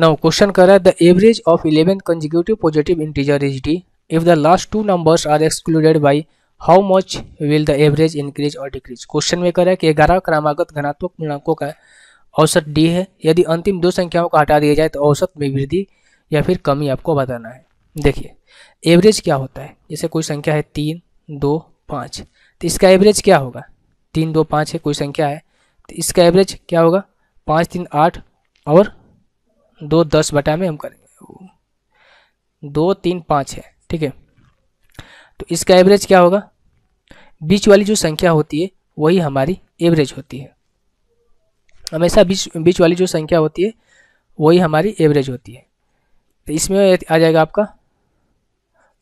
Now question कर रहा है the average of 11 consecutive positive integer is d. If the last two numbers are excluded by how much will the average increase or decrease? Question में कर रहा है कि ग्यारह क्रमागत घनात्मक पूर्णांकों का औसत d है यदि अंतिम दो संख्याओं को हटा दिया जाए तो औसत में वृद्धि या फिर कमी आपको बताना है देखिए एवरेज क्या होता है जैसे कोई संख्या है तीन दो पाँच तो इसका एवरेज क्या होगा तीन दो पाँच है कोई संख्या है तो इसका एवरेज क्या होगा पाँच तीन आठ और दो दस बटा में हम करेंगे दो तीन पाँच है ठीक है तो इसका एवरेज क्या होगा बीच वाली जो संख्या होती है वही हमारी एवरेज होती है हमेशा बीच बीच वाली जो संख्या होती है वही हमारी एवरेज होती है तो इसमें आ जाएगा आपका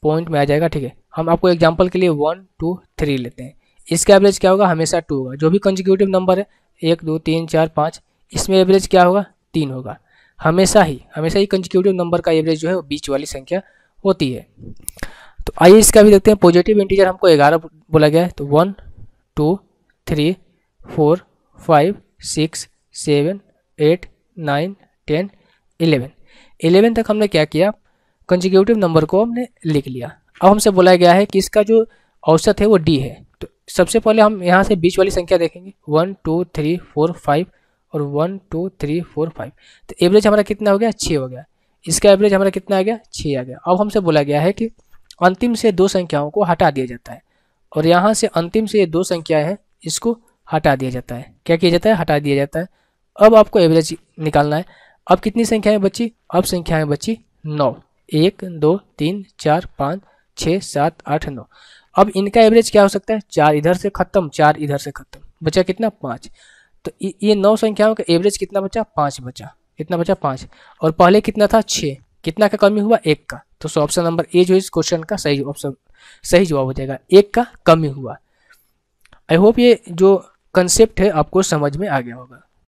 पॉइंट में आ जाएगा ठीक है हम आपको एग्जांपल के लिए वन टू थ्री लेते हैं इसका एवरेज क्या होगा हमेशा टू होगा जो भी कंजिक्यूटिव नंबर है एक दो तीन चार पाँच इसमें एवरेज क्या होगा तीन होगा हमेशा ही हमेशा ही कंजिक्यूटिव नंबर का एवरेज जो है वो बीच वाली संख्या होती है तो आइए इसका भी देखते हैं पॉजिटिव इंटीजर हमको ग्यारह बोला गया है तो one two three four five six seven eight nine ten eleven eleven तक हमने क्या किया कंजिक्यूटिव नंबर को हमने लिख लिया अब हमसे बोला गया है कि इसका जो औसत है वो डी है तो सबसे पहले हम यहाँ से बीच वाली संख्या देखेंगे one two three four five और one two three four five तो एवरेज हमारा कितना हो गया छः हो गया इसका एवरेज हमारा कितना आ गया छः आ गया अब हमसे बोला गया है कि अंतिम से दो संख्याओं को हटा दिया जाता है और यहाँ से अंतिम से ये दो संख्याएँ हैं इसको हटा दिया जाता है क्या किया जाता है हटा दिया जाता है अब आपको एवरेज निकालना है अब कितनी संख्याएं बची अब संख्याएं बची नौ एक दो तीन चार पाँच छः सात आठ नौ अब इनका एवरेज क्या हो सकता है चार इधर से ख़त्म चार इधर से ख़त्म बचा कितना पाँच तो ये नौ संख्याओं का एवरेज कितना बचा पाँच बचा कितना बचा पाँच और पहले कितना था छः कितना का कमी हुआ एक का तो सो ऑप्शन नंबर ए जो इस क्वेश्चन का सही ऑप्शन सही जवाब हो जाएगा एक का कमी हुआ आई होप ये जो कंसेप्ट है आपको समझ में आ गया होगा